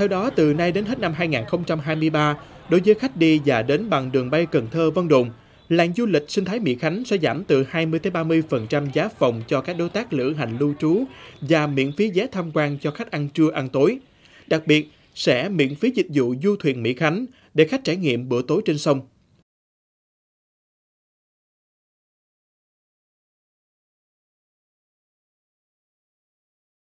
Theo đó, từ nay đến hết năm 2023, đối với khách đi và đến bằng đường bay Cần Thơ Vân Đồn, làng du lịch sinh thái Mỹ Khánh sẽ giảm từ 20 30% giá phòng cho các đối tác lữ hành lưu trú và miễn phí vé tham quan cho khách ăn trưa ăn tối. Đặc biệt, sẽ miễn phí dịch vụ du thuyền Mỹ Khánh để khách trải nghiệm bữa tối trên sông.